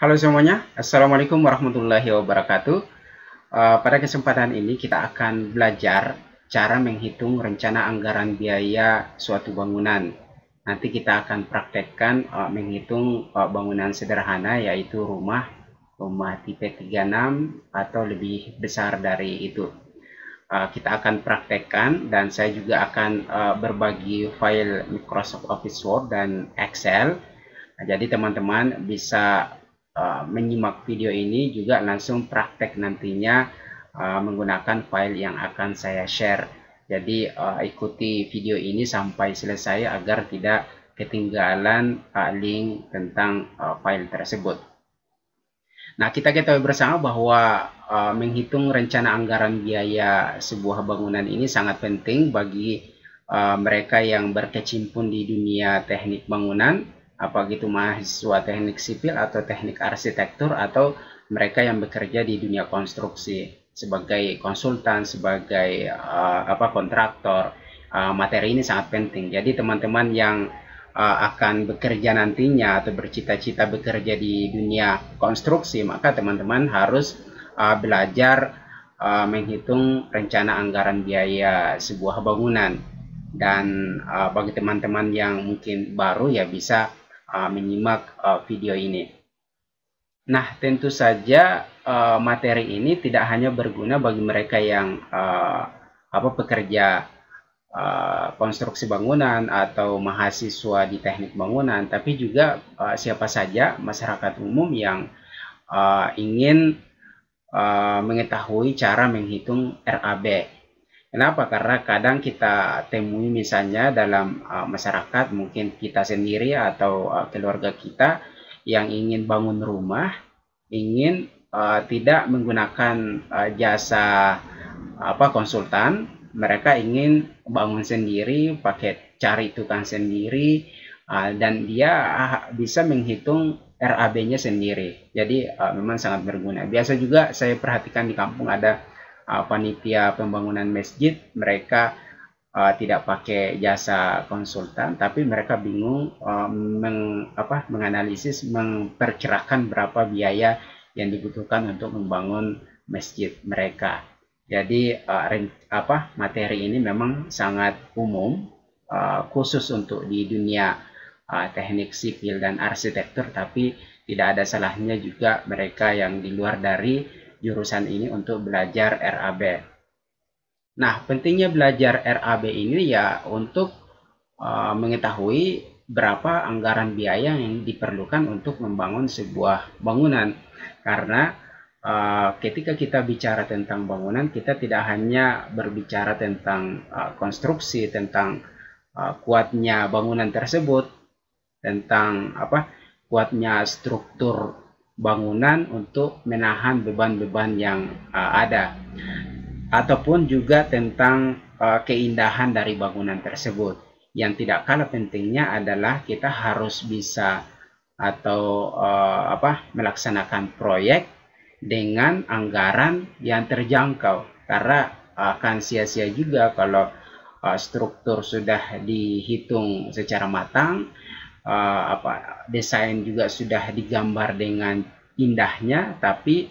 Halo semuanya, Assalamualaikum warahmatullahi wabarakatuh. Eh, pada kesempatan ini kita akan belajar cara menghitung rencana anggaran biaya suatu bangunan. Nanti kita akan praktekkan eh, menghitung eh, bangunan sederhana yaitu rumah, rumah tipe 36 atau lebih besar dari itu. kita akan praktekkan dan saya juga akan berbagi file Microsoft Office Word dan Excel. Nah, jadi teman-teman bisa Ah, menyimak video ini juga langsung praktek nantinya uh, menggunakan file yang akan saya share. Jadi uh, ikuti video ini sampai selesai agar tidak ketinggalan uh, link tentang uh, file tersebut. Nah, kita ketahui bersama bahwa uh, menghitung rencana anggaran biaya sebuah bangunan ini sangat penting bagi uh, mereka yang berkecimpung di dunia teknik bangunan apa gitu mahasiswa teknik sipil atau teknik arsitektur atau mereka yang bekerja di dunia konstruksi sebagai konsultan sebagai uh, apa kontraktor uh, materi ini sangat penting jadi teman-teman yang uh, akan bekerja nantinya atau bercita-cita bekerja di dunia konstruksi maka teman-teman harus uh, belajar uh, menghitung rencana anggaran biaya sebuah bangunan dan uh, bagi teman-teman yang mungkin baru ya bisa uh, menyimak uh, video ini. Nah, tentu saja uh, materi ini tidak hanya berguna bagi mereka yang uh, apa pekerja uh, konstruksi bangunan atau mahasiswa di teknik bangunan, tapi juga uh, siapa saja masyarakat umum yang uh, ingin uh, mengetahui cara menghitung RAB Kenapa? Karena kadang kita temui misalnya dalam uh, masyarakat mungkin kita sendiri atau uh, keluarga kita yang ingin bangun rumah, ingin uh, tidak menggunakan uh, jasa apa konsultan, mereka ingin bangun sendiri, pakai cari tukang sendiri, uh, dan dia ah, bisa menghitung RAB-nya sendiri. Jadi uh, memang sangat berguna. Biasa juga saya perhatikan di kampung ada uh, panitia pembangunan masjid mereka uh, tidak pakai jasa konsultan tapi mereka bingung uh, meng, apa, menganalisis memperkirakan berapa biaya yang dibutuhkan untuk membangun masjid mereka. Jadi uh, apa materi ini memang sangat umum uh, khusus untuk di dunia uh, teknik sipil dan arsitektur tapi tidak ada salahnya juga mereka yang di luar dari jurusan ini untuk belajar RAB. Nah, pentingnya belajar RAB ini ya untuk uh, mengetahui berapa anggaran biaya yang diperlukan untuk membangun sebuah bangunan. Karena uh, ketika kita bicara tentang bangunan, kita tidak hanya berbicara tentang uh, konstruksi, tentang uh, kuatnya bangunan tersebut, tentang apa kuatnya struktur bangunan untuk menahan beban-beban yang uh, ada ataupun juga tentang uh, keindahan dari bangunan tersebut. Yang tidak kalah pentingnya adalah kita harus bisa atau uh, apa melaksanakan proyek dengan anggaran yang terjangkau karena uh, akan sia-sia juga kalau uh, struktur sudah dihitung secara matang uh, apa desain juga sudah digambar dengan indahnya tapi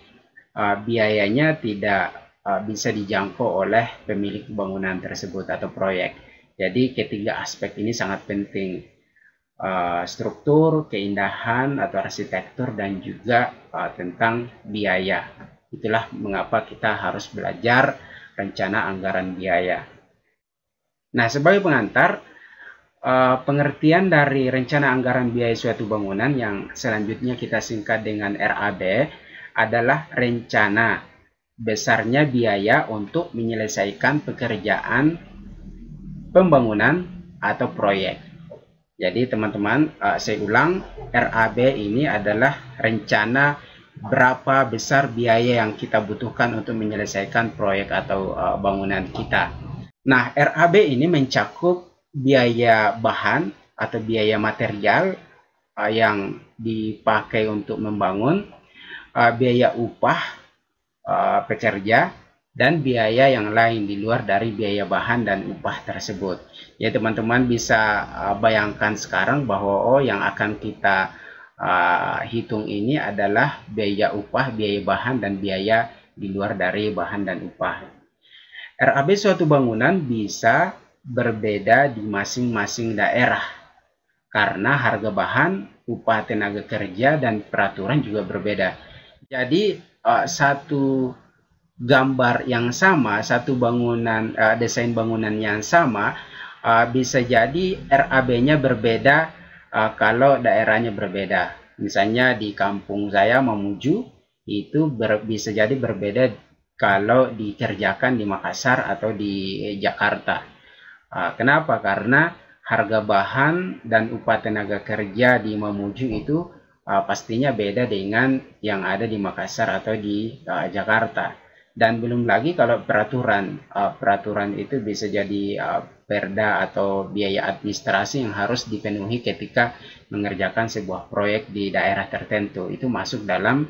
uh, biayanya tidak uh, bisa dijangkau oleh pemilik bangunan tersebut atau proyek. Jadi ketiga aspek ini sangat penting uh, struktur, keindahan atau arsitektur dan juga uh, tentang biaya. Itulah mengapa kita harus belajar rencana anggaran biaya. Nah, sebagai pengantar, uh, pengertian dari rencana anggaran biaya suatu bangunan yang selanjutnya kita singkat dengan RAB adalah rencana besarnya biaya untuk menyelesaikan pekerjaan pembangunan atau proyek. Jadi teman-teman, eh, saya ulang, RAB ini adalah rencana berapa besar biaya yang kita butuhkan untuk menyelesaikan proyek atau eh, bangunan kita. Nah, RAB ini mencakup biaya bahan atau biaya material uh, yang dipakai untuk membangun, uh, biaya upah uh, pekerja, dan biaya yang lain di luar dari biaya bahan dan upah tersebut. Ya teman-teman bisa uh, bayangkan sekarang bahwa oh yang akan kita uh, hitung ini adalah biaya upah, biaya bahan dan biaya di luar dari bahan dan upah. RAB suatu bangunan bisa berbeda di masing-masing daerah karena harga bahan, upah tenaga kerja dan peraturan juga berbeda. Jadi eh, satu gambar yang sama, satu bangunan eh, desain bangunan yang sama eh, bisa jadi RAB-nya berbeda kalau daerahnya berbeda. Misalnya di kampung saya Mamuju itu bisa jadi berbeda kalau dikerjakan di Makassar atau di Jakarta. Ah, kenapa? Karena harga bahan dan upah tenaga kerja di Mamuju itu ah, pastinya beda dengan yang ada di Makassar atau di ah, Jakarta. Dan belum lagi kalau peraturan, peraturan itu bisa jadi perda atau biaya administrasi yang harus dipenuhi ketika mengerjakan sebuah proyek di daerah tertentu. Itu masuk dalam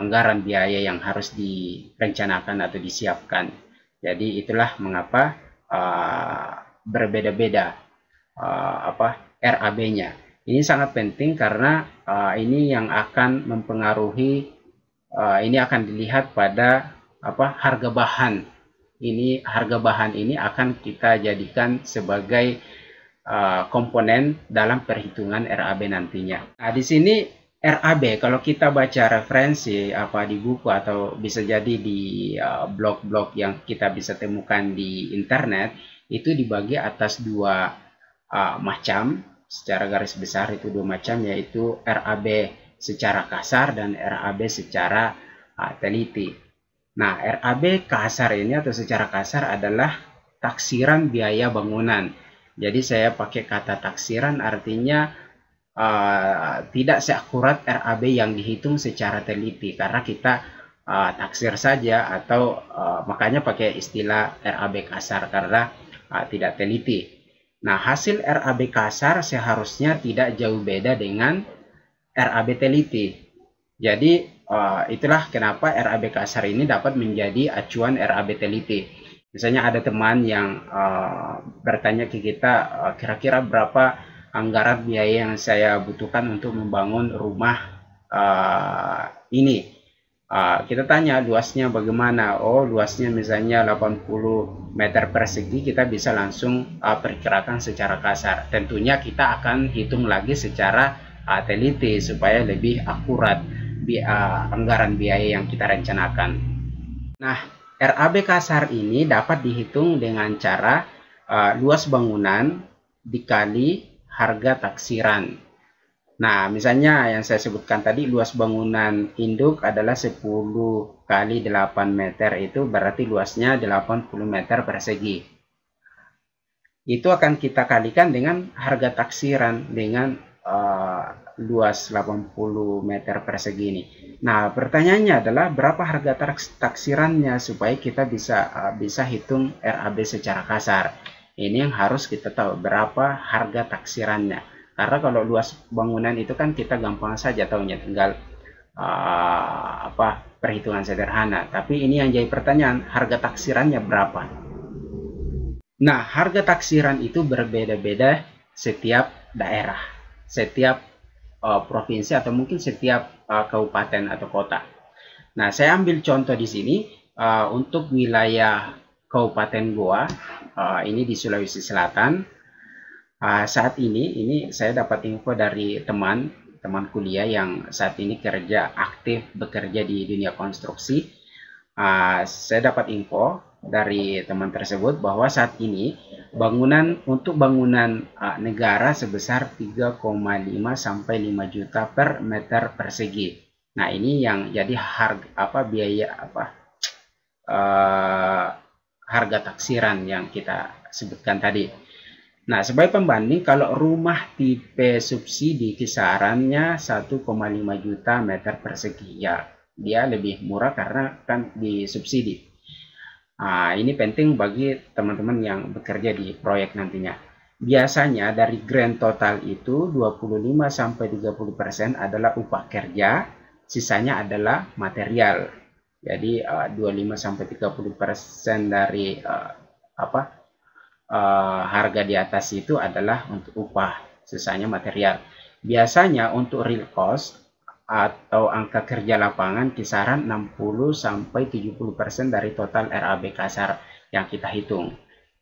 anggaran biaya yang harus direncanakan atau disiapkan. Jadi itulah mengapa uh, berbeda-beda uh, apa RAB-nya. Ini sangat penting karena uh, ini yang akan mempengaruhi uh, ini akan dilihat pada apa harga bahan. Ini harga bahan ini akan kita jadikan sebagai uh, komponen dalam perhitungan RAB nantinya. Nah, di sini RAB kalau kita baca referensi apa di buku atau bisa jadi di uh, blog-blog uh, yang kita bisa temukan di internet itu dibagi atas dua uh, macam secara garis besar itu dua macam yaitu RAB secara kasar dan RAB secara uh, teliti. Nah, RAB kasar ini atau secara kasar adalah taksiran biaya bangunan. Jadi saya pakai kata taksiran artinya uh, tidak seakurat RAB yang dihitung secara teliti karena kita uh, taksir saja atau uh, makanya pakai istilah RAB kasar karena uh, tidak teliti. Nah, hasil RAB kasar seharusnya tidak jauh beda dengan RAB teliti. Jadi, uh, itulah kenapa RAB kasar ini dapat menjadi acuan RAB teliti. Misalnya ada teman yang uh, bertanya ke kita kira-kira uh, kira -kira berapa anggaran biaya yang saya butuhkan untuk membangun rumah uh, ini. Uh, kita tanya luasnya bagaimana? Oh, luasnya misalnya 80 meter persegi, kita bisa langsung uh, perkirakan secara kasar. Tentunya kita akan hitung lagi secara uh, teliti supaya lebih akurat bi uh, anggaran biaya yang kita rencanakan. Nah, RAB kasar ini dapat dihitung dengan cara uh, luas bangunan dikali harga taksiran. Nah, misalnya yang saya sebutkan tadi luas bangunan induk adalah 10 kali 8 meter itu berarti luasnya 80 meter persegi. Itu akan kita kalikan dengan harga taksiran dengan uh, luas 80 meter persegi ini. Nah, pertanyaannya adalah berapa harga taks taksirannya supaya kita bisa uh, bisa hitung RAB secara kasar. Ini yang harus kita tahu berapa harga taksirannya. Karena kalau luas bangunan itu kan kita gampang saja tahunya tinggal uh, apa perhitungan sederhana. Tapi ini yang jadi pertanyaan, harga taksirannya berapa? Nah, harga taksiran itu berbeda-beda setiap daerah, setiap uh, provinsi atau mungkin setiap uh, kabupaten atau kota. Nah, saya ambil contoh di sini uh, untuk wilayah Kabupaten Goa uh, ini di Sulawesi Selatan uh, saat ini ini saya dapat info dari teman teman kuliah yang saat ini kerja aktif bekerja di dunia konstruksi uh, saya dapat info dari teman tersebut bahwa saat ini bangunan untuk bangunan uh, negara sebesar 3,5 sampai 5 juta per meter persegi. Nah, ini yang jadi harga apa biaya apa uh, harga taksiran yang kita sebutkan tadi. Nah, sebagai pembanding, kalau rumah tipe subsidi kisarannya 1,5 juta meter persegi, ya dia lebih murah karena kan disubsidi. Nah, ini penting bagi teman-teman yang bekerja di proyek nantinya. Biasanya dari grand total itu 25-30% adalah upah kerja, sisanya adalah material. Jadi eh, uh, 25 sampai 30% persen dari uh, apa? Uh, harga di atas itu adalah untuk upah, sisanya material. Biasanya untuk real cost atau angka kerja lapangan kisaran 60 sampai 70% persen dari total RAB kasar yang kita hitung.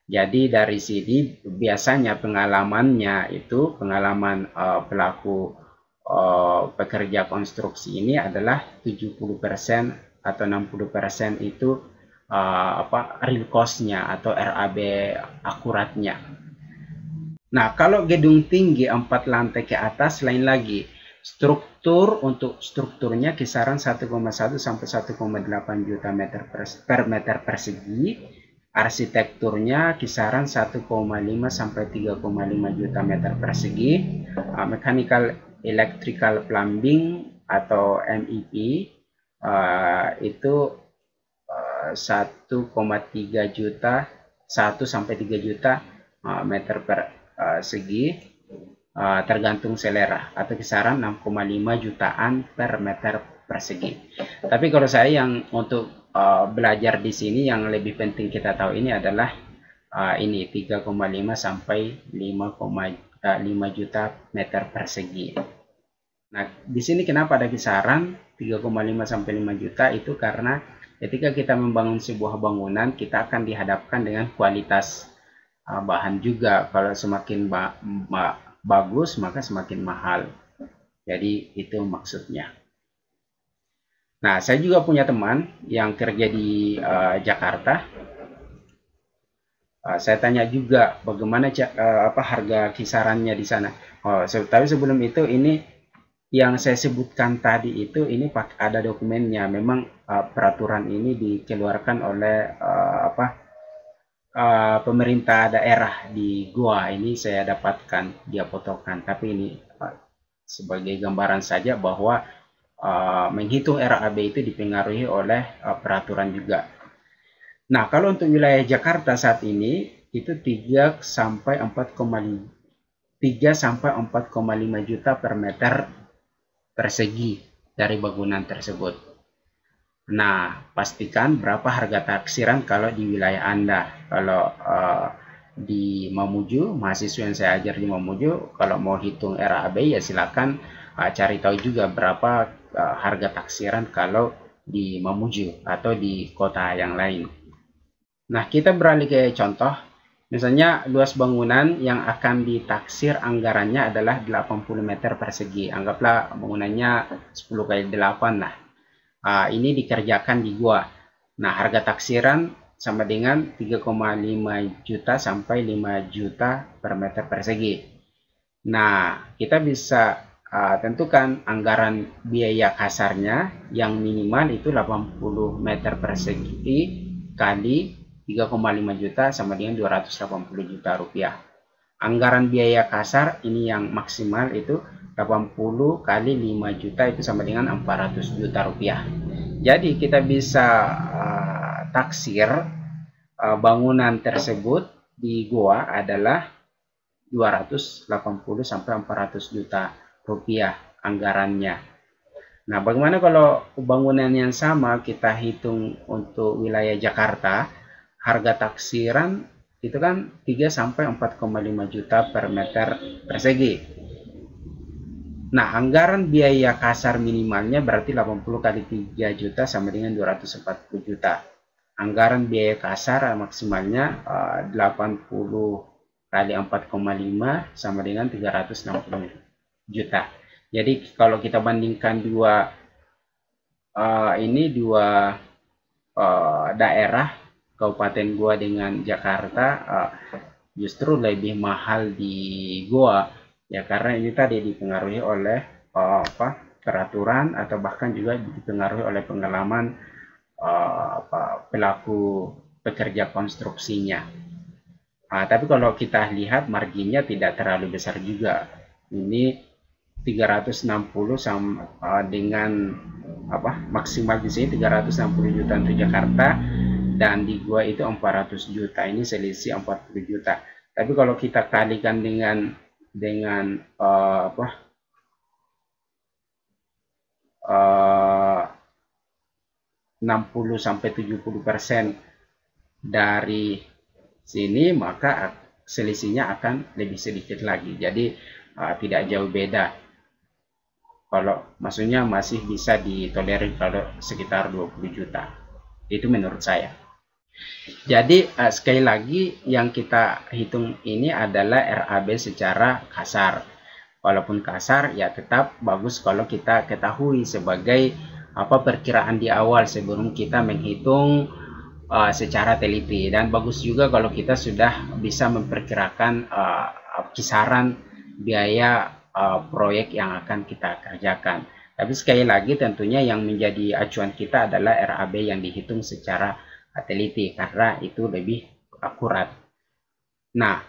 Jadi dari sini biasanya pengalamannya itu pengalaman uh, pelaku uh, pekerja konstruksi ini adalah 70% persen atau 60% itu uh, apa real cost-nya atau RAB akuratnya. Nah, kalau gedung tinggi 4 lantai ke atas lain lagi. Struktur untuk strukturnya kisaran 1,1 sampai 1,8 juta meter per, per meter persegi. Arsitekturnya kisaran 1,5 sampai 3,5 juta meter persegi. Uh, mechanical electrical plumbing atau MEP Eh, itu uh, eh, 1,3 juta 1 sampai 3 juta uh, meter per uh, segi uh, tergantung selera atau kisaran 6,5 jutaan per meter persegi. Tapi kalau saya yang untuk uh, belajar di sini yang lebih penting kita tahu ini adalah uh, ini 3,5 sampai 5,5 juta meter persegi. Nah, di sini kenapa ada kisaran 3,5 sampai 5 juta itu karena ketika kita membangun sebuah bangunan, kita akan dihadapkan dengan kualitas uh, bahan juga. Kalau semakin ba ba bagus, maka semakin mahal. Jadi itu maksudnya. Nah, saya juga punya teman yang kerja di uh, Jakarta. Uh, saya tanya juga bagaimana uh, apa harga kisarannya di sana. Oh, tapi sebelum itu ini yang saya sebutkan tadi itu ini ada dokumennya. Memang uh, peraturan ini dikeluarkan oleh uh, apa uh, pemerintah daerah di Goa ini saya dapatkan dia potongkan. Tapi ini uh, sebagai gambaran saja bahwa uh, menghitung RAB itu dipengaruhi oleh uh, peraturan juga. Nah kalau untuk wilayah Jakarta saat ini itu 3 sampai 4,5 3 sampai 4,5 juta per meter persegi dari bangunan tersebut. Nah, pastikan berapa harga taksiran kalau di wilayah Anda. Kalau uh, di Mamuju, mahasiswa yang saya ajar di Mamuju, kalau mau hitung RAB ya silakan uh, cari tahu juga berapa uh, harga taksiran kalau di Mamuju atau di kota yang lain. Nah, kita beralih ke contoh Misalnya luas bangunan yang akan ditaksir anggarannya adalah 80 meter persegi. Anggaplah bangunannya 10 kali 8 lah. Uh, ini dikerjakan di gua. Nah, harga taksiran sama dengan 3,5 juta sampai 5 juta per meter persegi. Nah, kita bisa uh, tentukan anggaran biaya kasarnya yang minimal itu 80 meter persegi kali 3,5 juta sama dengan 280 juta rupiah. Anggaran biaya kasar ini yang maksimal itu 80 kali 5 juta itu sama dengan 400 juta rupiah. Jadi kita bisa uh, taksir uh, bangunan tersebut di goa adalah 280 sampai 400 juta rupiah anggarannya. Nah, bagaimana kalau bangunan yang sama kita hitung untuk wilayah Jakarta? harga taksiran itu kan 3 sampai 4,5 juta per meter persegi. Nah, anggaran biaya kasar minimalnya berarti 80 kali 3 juta sama dengan 240 juta. Anggaran biaya kasar maksimalnya 80 eh, kali 4,5 sama dengan 360 juta. Jadi kalau kita bandingkan dua uh, ini dua uh, daerah kabupaten gua dengan Jakarta uh, justru lebih mahal di gua ya karena ini tadi dipengaruhi oleh uh, apa peraturan atau bahkan juga dipengaruhi oleh pengalaman uh, apa, pelaku pekerja konstruksinya. uh, tapi kalau kita lihat marginnya tidak terlalu besar juga. Ini 360 sama uh, dengan apa maksimal di sini 360 juta untuk Jakarta dan di gua itu 400 juta ini selisih 40 juta tapi kalau kita kalikan dengan dengan uh, apa eh, uh, 60 sampai 70 persen dari sini maka selisihnya akan lebih sedikit lagi jadi uh, tidak jauh beda kalau maksudnya masih bisa ditolerir kalau sekitar 20 juta. Itu menurut saya. Jadi uh, sekali lagi yang kita hitung ini adalah RAB secara kasar. Walaupun kasar ya tetap bagus kalau kita ketahui sebagai apa perkiraan di awal sebelum kita menghitung uh, secara teliti dan bagus juga kalau kita sudah bisa memperkirakan uh, kisaran biaya uh, proyek yang akan kita kerjakan. Tapi sekali lagi tentunya yang menjadi acuan kita adalah RAB yang dihitung secara teliti karena itu lebih akurat. Nah,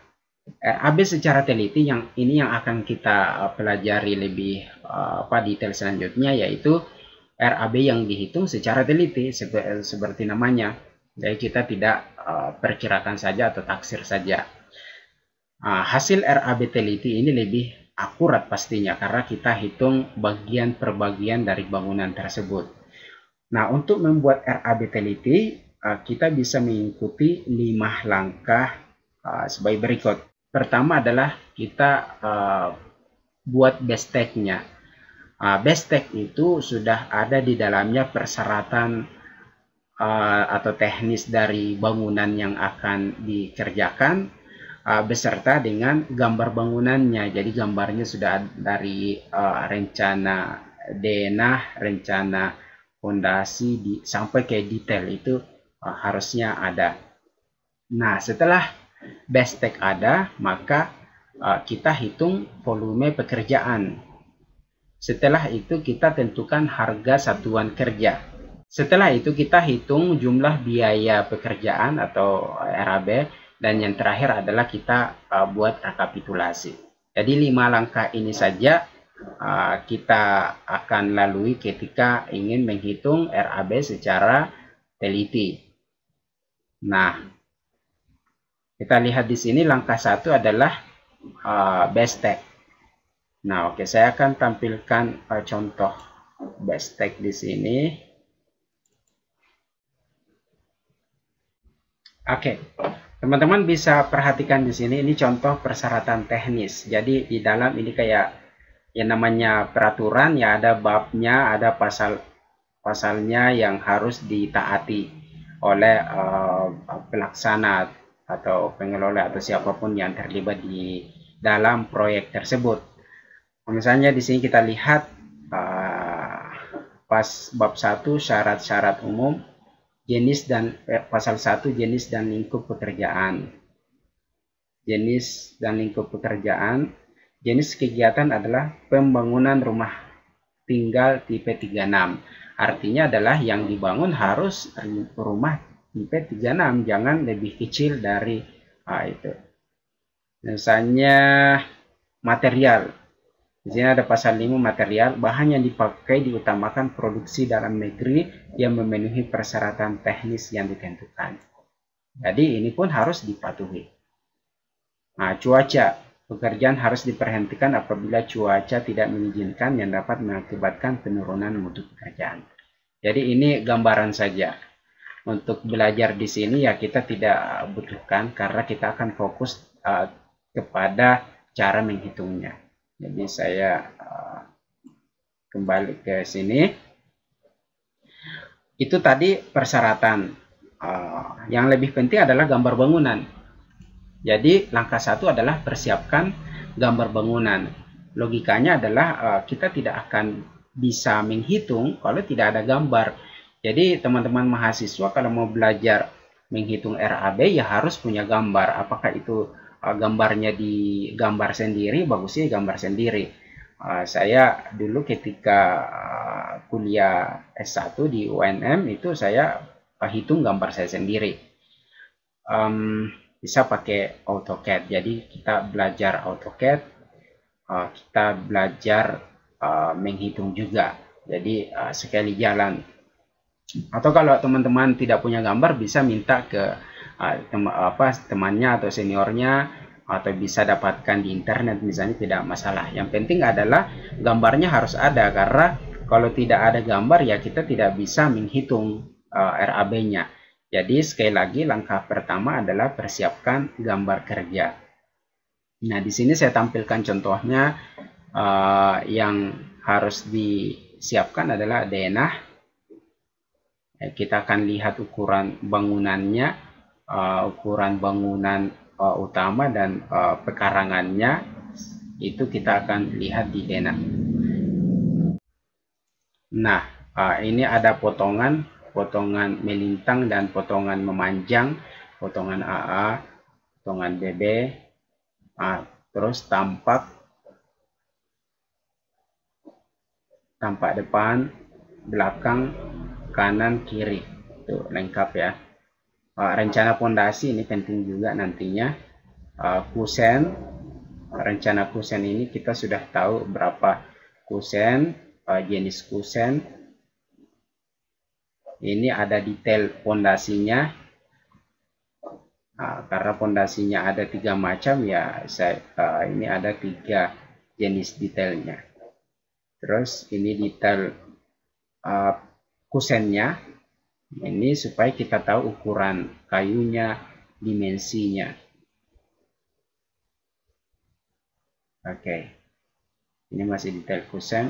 RAB eh, secara teliti yang ini yang akan kita eh, pelajari lebih eh, apa detail selanjutnya yaitu RAB yang dihitung secara teliti seperti namanya. Jadi kita tidak perkirakan saja atau taksir saja. Nah, hasil RAB teliti ini lebih akurat pastinya karena kita hitung bagian per bagian dari bangunan tersebut. Nah, untuk membuat RAB teliti, Ah, kita bisa mengikuti lima langkah ah, sebagai berikut. Pertama adalah kita ah, buat base tag-nya. Best tag itu sudah ada di dalamnya persyaratan atau teknis dari bangunan yang akan dikerjakan beserta dengan gambar bangunannya. Jadi gambarnya sudah dari rencana denah, rencana fondasi sampai ke detail itu Eh, harusnya ada. Nah, setelah base tag ada, maka uh, kita hitung volume pekerjaan. Setelah itu kita tentukan harga satuan kerja. Setelah itu kita hitung jumlah biaya pekerjaan atau RAB dan yang terakhir adalah kita uh, buat rekapitulasi. Jadi lima langkah ini saja uh, kita akan lalui ketika ingin menghitung RAB secara teliti. Nah, kita lihat di sini langkah satu adalah uh, base tag. Nah, oke, okay, saya akan tampilkan uh, contoh base tag di sini. Oke, okay. teman-teman bisa perhatikan di sini ini contoh persyaratan teknis. Jadi di dalam ini kayak yang namanya peraturan ya ada babnya, ada pasal pasalnya yang harus ditaati oleh uh, eh, pelaksana atau pengelola atau siapapun yang terlibat di dalam proyek tersebut. Misalnya di sini kita lihat uh, pas bab 1 syarat-syarat umum jenis dan eh, pasal 1 jenis dan lingkup pekerjaan. Jenis dan lingkup pekerjaan, jenis kegiatan adalah pembangunan rumah tinggal tipe 36 Artinya adalah yang dibangun harus rumah tipe 36, jangan lebih kecil dari ah, itu. Misalnya material. Di sini ada pasal 5 material, bahan yang dipakai diutamakan produksi dalam negeri yang memenuhi persyaratan teknis yang ditentukan. Jadi ini pun harus dipatuhi. Nah, cuaca Pekerjaan harus diperhentikan apabila cuaca tidak mengizinkan yang dapat mengakibatkan penurunan mutu pekerjaan. Jadi ini gambaran saja. Untuk belajar di sini ya kita tidak butuhkan karena kita akan fokus uh, kepada cara menghitungnya. Jadi saya uh, kembali ke sini. Itu tadi persyaratan. Uh, yang lebih penting adalah gambar bangunan. Jadi langkah satu adalah persiapkan gambar bangunan. Logikanya adalah uh, kita tidak akan bisa menghitung kalau tidak ada gambar. Jadi teman-teman mahasiswa kalau mau belajar menghitung RAB ya harus punya gambar. Apakah itu uh, gambarnya di gambar sendiri, bagusnya gambar sendiri. Uh, saya dulu ketika uh, kuliah S1 di UNM itu saya uh, hitung gambar saya sendiri. Um, bisa pakai AutoCAD. Jadi kita belajar AutoCAD, uh, kita belajar uh, menghitung juga. Jadi uh, sekali jalan. Atau kalau teman-teman tidak punya gambar bisa minta ke apa temannya atau seniornya atau bisa dapatkan di internet misalnya tidak masalah. Yang penting adalah gambarnya harus ada karena kalau tidak ada gambar ya kita tidak bisa menghitung uh, RAB-nya. Jadi sekali lagi langkah pertama adalah persiapkan gambar kerja. Nah di sini saya tampilkan contohnya uh, yang harus disiapkan adalah denah. Eh, kita akan lihat ukuran bangunannya, uh, ukuran bangunan uh, utama dan uh, pekarangannya itu kita akan lihat di denah. Nah uh, ini ada potongan potongan melintang dan potongan memanjang, potongan AA, potongan BB, A, terus tampak tampak depan, belakang, kanan, kiri. Itu lengkap ya. rencana pondasi ini penting juga nantinya. kusen, rencana kusen ini kita sudah tahu berapa kusen, jenis kusen, ini ada detail pondasinya nah, karena pondasinya ada tiga macam ya saya uh, ini ada tiga jenis detailnya terus ini detail uh, kusennya ini supaya kita tahu ukuran kayunya dimensinya oke okay. ini masih detail kusen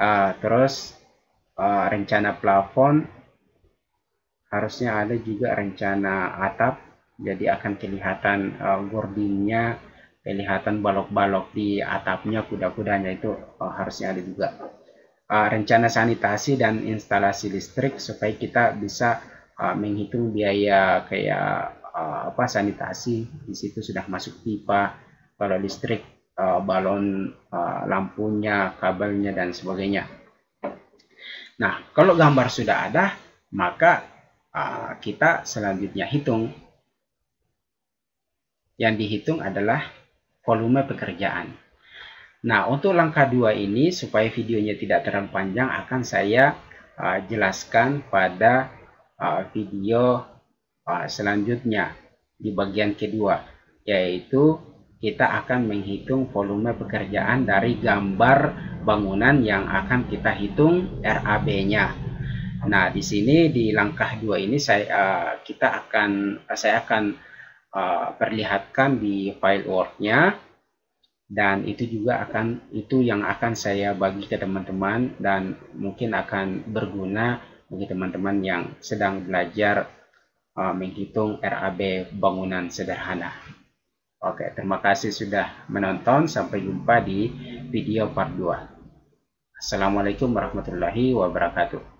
uh, terus uh, rencana plafon harusnya ada juga rencana atap jadi akan kelihatan uh, eh, gordinnya kelihatan balok-balok di atapnya kuda-kudanya itu uh, harusnya ada juga uh, rencana sanitasi dan instalasi listrik supaya kita bisa uh, menghitung biaya kayak uh, apa sanitasi di situ sudah masuk pipa kalau listrik uh, balon uh, lampunya kabelnya dan sebagainya nah kalau gambar sudah ada maka Ah, kita selanjutnya hitung. Yang dihitung adalah volume pekerjaan. Nah, untuk langkah dua ini, supaya videonya tidak terlalu panjang, akan saya uh, jelaskan pada uh, video uh, selanjutnya di bagian kedua, yaitu kita akan menghitung volume pekerjaan dari gambar bangunan yang akan kita hitung RAB-nya. Nah, di sini di langkah dua ini saya eh, kita akan eh, saya akan eh, perlihatkan di file Word-nya dan itu juga akan itu yang akan saya bagi ke teman-teman dan mungkin akan berguna bagi teman-teman yang sedang belajar menghitung RAB bangunan sederhana. Oke, terima kasih sudah menonton. Sampai jumpa di video part 2. Assalamualaikum warahmatullahi wabarakatuh.